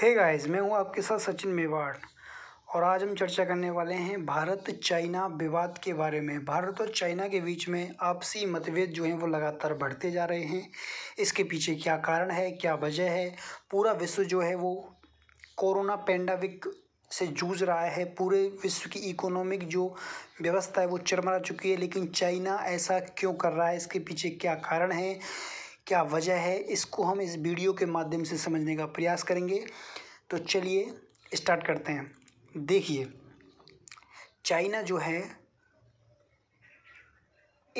हे hey guys मैं हूं आपके साथ सचिन मेवाड़ और आज हम चर्चा करने वाले हैं भारत चाइना विवाद के बारे में भारत और चाइना के बीच में आपसी मतभेद जो हैं वो लगातार बढ़ते जा रहे हैं इसके पीछे क्या कारण है क्या वजह है पूरा विश्व जो है वो कोरोना पेंडाविक से जूझ रहा है पूरे विश्व की इकोनॉमिक जो व्यवस्था है वो चरमरा चुकी है लेकिन चाइना ऐसा क्यों कर रहा है इसके पीछे क्या कारण है क्या वजह है इसको हम इस वीडियो के माध्यम से समझने का प्रयास करेंगे तो चलिए स्टार्ट करते हैं देखिए चाइना जो है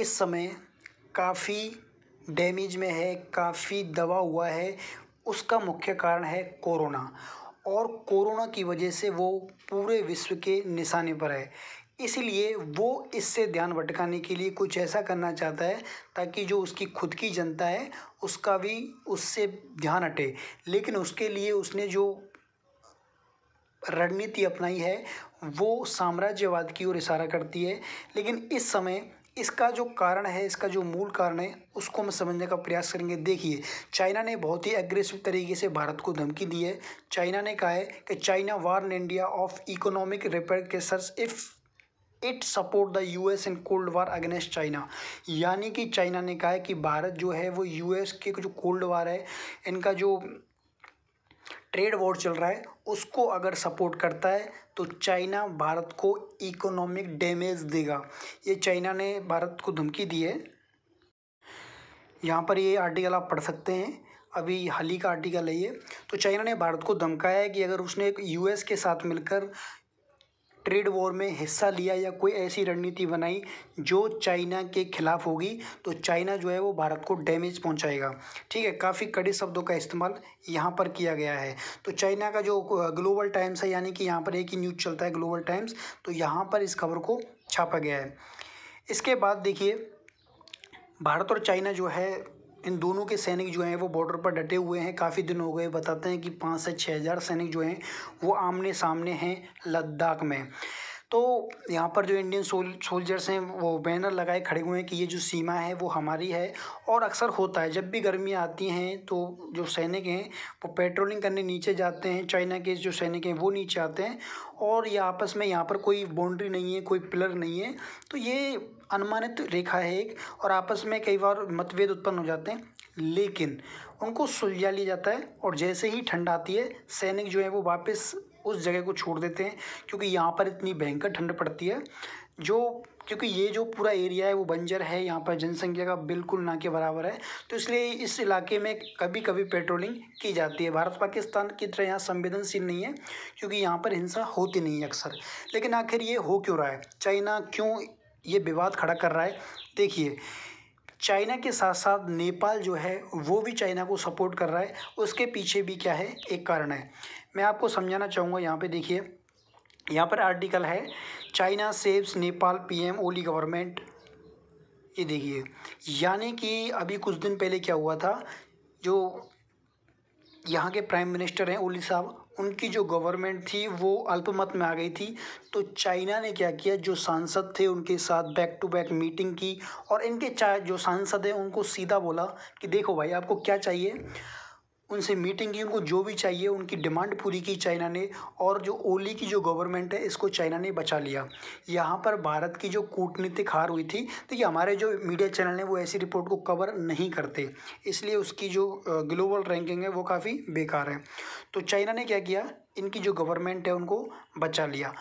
इस समय काफ़ी डैमेज में है काफ़ी दबा हुआ है उसका मुख्य कारण है कोरोना और कोरोना की वजह से वो पूरे विश्व के निशाने पर है इसलिए वो इससे ध्यान भटकाने के लिए कुछ ऐसा करना चाहता है ताकि जो उसकी खुद की जनता है उसका भी उससे ध्यान हटे लेकिन उसके लिए उसने जो रणनीति अपनाई है वो साम्राज्यवाद की ओर इशारा करती है लेकिन इस समय इसका जो कारण है इसका जो मूल कारण है उसको हम समझने का प्रयास करेंगे देखिए चाइना ने बहुत ही एग्रेसिव तरीके से भारत को धमकी दी है चाइना ने कहा है कि China warn India of economic repercussions if it support the U S in cold war against China यानी कि चाइना ने कहा है कि भारत जो है वो यू एस के जो कोल्ड वार है इनका जो ट्रेड वॉर चल रहा है उसको अगर सपोर्ट करता है तो चाइना भारत को इकोनॉमिक डैमेज देगा ये चाइना ने भारत को धमकी दी है यहाँ पर ये आर्टिकल आप पढ़ सकते हैं अभी हाल ही का आर्टिकल है ये तो चाइना ने भारत को धमकाया है कि अगर उसने यूएस के साथ मिलकर ट्रेड वॉर में हिस्सा लिया या कोई ऐसी रणनीति बनाई जो चाइना के खिलाफ होगी तो चाइना जो है वो भारत को डैमेज पहुंचाएगा ठीक है काफ़ी कड़े शब्दों का इस्तेमाल यहाँ पर किया गया है तो चाइना का जो ग्लोबल टाइम्स है यानी कि यहाँ पर एक ही न्यूज़ चलता है ग्लोबल टाइम्स तो यहाँ पर इस खबर को छापा गया है इसके बाद देखिए भारत और चाइना जो है इन दोनों के सैनिक जो हैं वो बॉर्डर पर डटे हुए हैं काफ़ी दिन हो गए बताते हैं कि पाँच से छः हज़ार सैनिक जो हैं वो आमने सामने हैं लद्दाख में तो यहाँ पर जो इंडियन सोल सोल्जर्स हैं वो बैनर लगाए खड़े हुए हैं कि ये जो सीमा है वो हमारी है और अक्सर होता है जब भी गर्मियाँ आती हैं तो जो सैनिक हैं वो पेट्रोलिंग करने नीचे जाते हैं चाइना के जो सैनिक हैं वो नीचे आते हैं और ये आपस में यहाँ पर कोई बाउंड्री नहीं है कोई पिलर नहीं है तो ये अनुमानित रेखा है एक और आपस में कई बार मतभेद उत्पन्न हो जाते हैं लेकिन उनको सुलझा लिया जाता है और जैसे ही ठंड आती है सैनिक जो है वो वापस उस जगह को छोड़ देते हैं क्योंकि यहाँ पर इतनी भयंकर ठंड पड़ती है जो क्योंकि ये जो पूरा एरिया है वो बंजर है यहाँ पर जनसंख्या का बिल्कुल ना के बराबर है तो इसलिए इस इलाके में कभी कभी पेट्रोलिंग की जाती है भारत पाकिस्तान की तरह यहाँ संवेदनशील नहीं है क्योंकि यहाँ पर हिंसा होती नहीं है अक्सर लेकिन आखिर ये हो क्यों रहा है चाइना क्यों ये विवाद खड़ा कर रहा है देखिए चाइना के साथ साथ नेपाल जो है वो भी चाइना को सपोर्ट कर रहा है उसके पीछे भी क्या है एक कारण है मैं आपको समझाना चाहूँगा यहाँ पे देखिए यहाँ पर आर्टिकल है China saves Nepal PM Oli government ये देखिए यानी कि अभी कुछ दिन पहले क्या हुआ था जो यहाँ के प्राइम मिनिस्टर हैं ओली साहब उनकी जो गवर्नमेंट थी वो अल्पमत में आ गई थी तो चाइना ने क्या किया जो सांसद थे उनके साथ बैक टू बैक मीटिंग की और इनके जो सांसद हैं उनको सीधा बोला कि देखो भाई आपको क्या चाहिए उनसे मीटिंग की उनको जो भी चाहिए उनकी डिमांड पूरी की चाइना ने और जो ओली की जो गवर्नमेंट है इसको चाइना ने बचा लिया यहाँ पर भारत की जो कूटनीतिक हार हुई थी देखिए हमारे जो मीडिया चैनल हैं वो ऐसी रिपोर्ट को कवर नहीं करते इसलिए उसकी जो ग्लोबल रैंकिंग है वो काफ़ी बेकार है तो चाइना ने क्या किया इनकी जो गवर्नमेंट है उनको बचा लिया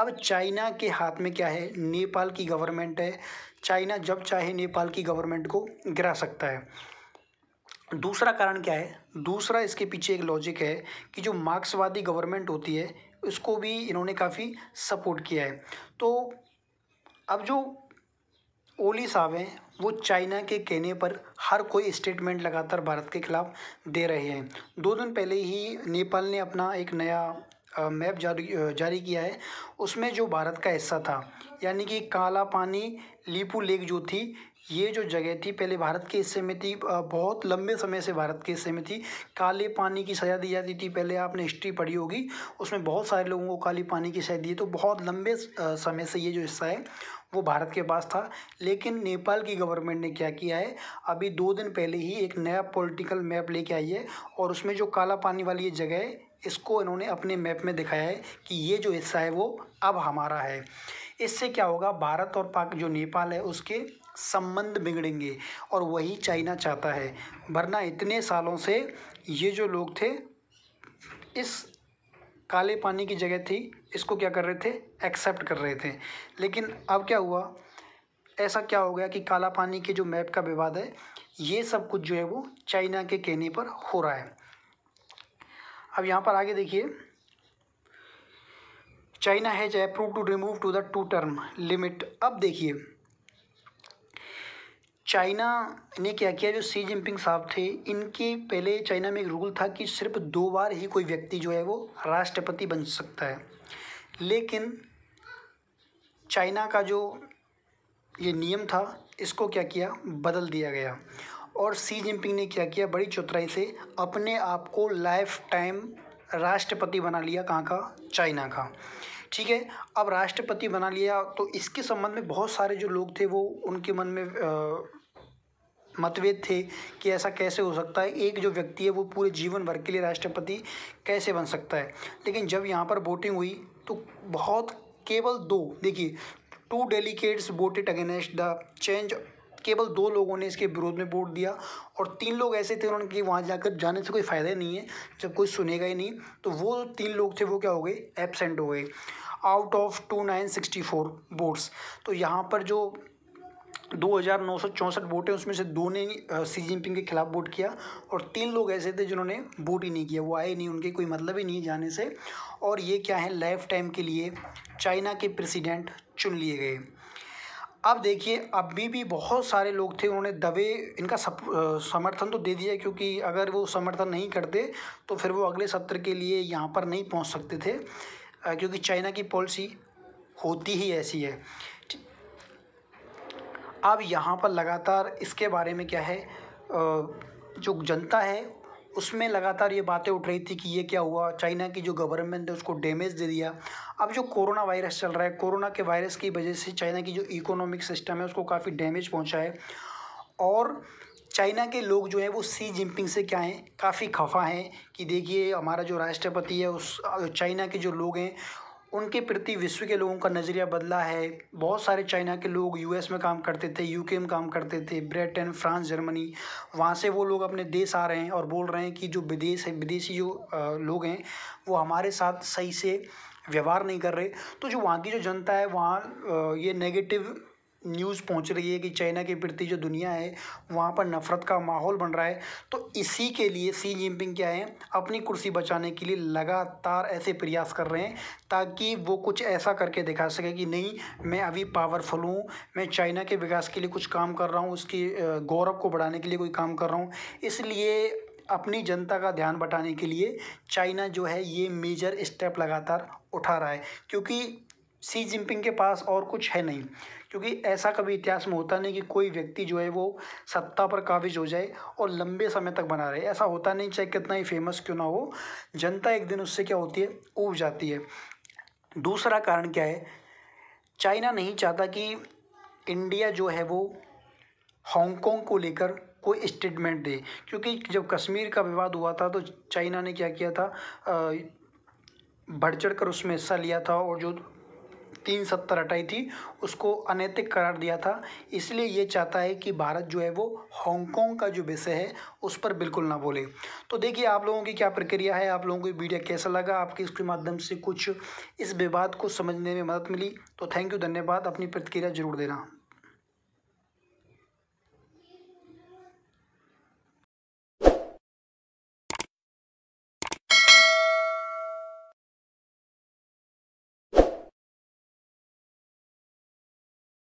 अब चाइना के हाथ में क्या है नेपाल की गवर्नमेंट है चाइना जब चाहे नेपाल की गवर्नमेंट को गिरा सकता है दूसरा कारण क्या है दूसरा इसके पीछे एक लॉजिक है कि जो मार्क्सवादी गवर्नमेंट होती है उसको भी इन्होंने काफ़ी सपोर्ट किया है तो अब जो ओली साहब हैं वो चाइना के कहने पर हर कोई स्टेटमेंट लगातार भारत के खिलाफ दे रहे हैं दो दिन पहले ही नेपाल ने अपना एक नया मैप जारी जारी किया है उसमें जो भारत का हिस्सा था यानी कि काला पानी लीपू लेक जो थी ये जो जगह थी पहले भारत के हिस्से में थी बहुत लंबे समय से भारत के हिस्से में थी काले पानी की सज़ा दी जाती थी पहले आपने हिस्ट्री पढ़ी होगी उसमें बहुत सारे लोगों को काली पानी की सज़ा दी तो बहुत लंबे समय से ये जो हिस्सा है वो भारत के पास था लेकिन नेपाल की गवर्नमेंट ने क्या किया है अभी दो दिन पहले ही एक नया पॉलिटिकल मैप लेके आई है और उसमें जो काला पानी वाली ये जगह है इसको इन्होंने अपने मैप में दिखाया है कि ये जो हिस्सा है वो अब हमारा है इससे क्या होगा भारत और पाक जो नेपाल है उसके संबंध बिगड़ेंगे और वही चाइना चाहता है वरना इतने सालों से ये जो लोग थे इस काले पानी की जगह थी इसको क्या कर रहे थे एक्सेप्ट कर रहे थे लेकिन अब क्या हुआ ऐसा क्या हो गया कि काला पानी के जो मैप का विवाद है ये सब कुछ जो है वो चाइना के कहने पर हो रहा है अब यहाँ पर आगे देखिए China has approve to remove to the two term limit अब देखिए चाइना ने क्या किया जो सी जिनपिंग साहब थे इनके पहले चाइना में एक रूल था कि सिर्फ दो बार ही कोई व्यक्ति जो है वो राष्ट्रपति बन सकता है लेकिन चाइना का जो ये नियम था इसको क्या किया बदल दिया गया और सी जिनपिंग ने क्या किया बड़ी चतुराई से अपने आप को लाइफ टाइम राष्ट्रपति बना लिया कहाँ का चाइना का ठीक है अब राष्ट्रपति बना लिया तो इसके संबंध में बहुत सारे जो लोग थे वो उनके मन में मतभेद थे कि ऐसा कैसे हो सकता है एक जो व्यक्ति है वो पूरे जीवन भर के लिए राष्ट्रपति कैसे बन सकता है लेकिन जब यहाँ पर वोटिंग हुई तो बहुत केवल दो देखिए two delegates voted against the change केवल दो लोगों ने इसके विरोध में वोट दिया और तीन लोग ऐसे थे उन्होंने कि वहाँ जाकर जाने से कोई फ़ायदा नहीं है जब कोई सुनेगा ही नहीं तो वो तीन लोग थे वो क्या हो गए एबसेंट हो गए out of two nine sixty four votes तो यहाँ पर जो दो हज़ार नौ सौ चौंसठ वोट हैं उसमें से दो ने सी जिनपिंग के खिलाफ वोट किया और तीन लोग ऐसे थे जिन्होंने वोट ही नहीं किया वो आए नहीं उनके कोई मतलब ही नहीं जाने से और ये क्या है लाइफ टाइम के लिए चाइना के प्रेसिडेंट चुन लिए गए अब देखिए अभी भी बहुत सारे लोग थे उन्होंने दवे इनका सप समर्थन तो दे दिया क्योंकि अगर वो समर्थन नहीं करते तो फिर वो अगले सत्र के लिए यहाँ पर नहीं पहुँच सकते थे क्योंकि चाइना की पॉलिसी होती ही ऐसी है अब यहाँ पर लगातार इसके बारे में क्या है जो जनता है उसमें लगातार ये बातें उठ रही थी कि ये क्या हुआ चाइना की जो गवर्नमेंट है उसको डैमेज दे दिया अब जो कोरोना वायरस चल रहा है कोरोना के वायरस की वजह से चाइना की जो इकोनॉमिक सिस्टम है उसको काफ़ी डैमेज पहुँचा है और चाइना के लोग जो हैं वो सी जिनपिंग से क्या हैं काफ़ी खफा हैं कि देखिए हमारा जो राष्ट्रपति है उस चाइना के जो लोग हैं उनके प्रति विश्व के लोगों का नज़रिया बदला है बहुत सारे चाइना के लोग यूएस में काम करते थे यूके में काम करते थे ब्रिटेन फ्रांस जर्मनी वहाँ से वो लोग अपने देश आ रहे हैं और बोल रहे हैं कि जो विदेश है विदेशी जो लोग हैं वो हमारे साथ सही से व्यवहार नहीं कर रहे तो जो वहाँ की जो जनता है वहाँ ये नेगेटिव न्यूज़ पहुंच रही है कि चाइना के प्रति जो दुनिया है वहाँ पर नफ़रत का माहौल बन रहा है तो इसी के लिए सी जिनपिंग क्या है अपनी कुर्सी बचाने के लिए लगातार ऐसे प्रयास कर रहे हैं ताकि वो कुछ ऐसा करके दिखा सके कि नहीं मैं अभी पावरफुल हूँ मैं चाइना के विकास के लिए कुछ काम कर रहा हूँ उसकी गौरव को बढ़ाने के लिए कोई काम कर रहा हूँ इसलिए अपनी जनता का ध्यान बटाने के लिए चाइना जो है ये मेजर स्टेप लगातार उठा रहा है क्योंकि सी जिनपिंग के पास और कुछ है नहीं क्योंकि ऐसा कभी इतिहास में होता नहीं कि कोई व्यक्ति जो है वो सत्ता पर काबिज हो जाए और लंबे समय तक बना रहे ऐसा होता नहीं चाहे कितना ही फेमस क्यों ना हो जनता एक दिन उससे क्या होती है ऊब जाती है दूसरा कारण क्या है चाइना नहीं चाहता कि इंडिया जो है वो हांगकॉन्ग को लेकर कोई स्टेटमेंट दे क्योंकि जब कश्मीर का विवाद हुआ था तो चाइना ने क्या किया था बढ़ चढ़ कर उसमें हिस्सा लिया था और जो तीन सत्तर हटाई थी उसको अनैतिक करार दिया था इसलिए ये चाहता है कि भारत जो है वो हांगकॉन्ग का जो विषय है उस पर बिल्कुल ना बोले तो देखिए आप लोगों की क्या प्रक्रिया है आप लोगों को वीडियो कैसा लगा आपके इसके माध्यम से कुछ इस विवाद को समझने में मदद मिली तो थैंक यू धन्यवाद अपनी प्रतिक्रिया जरूर देना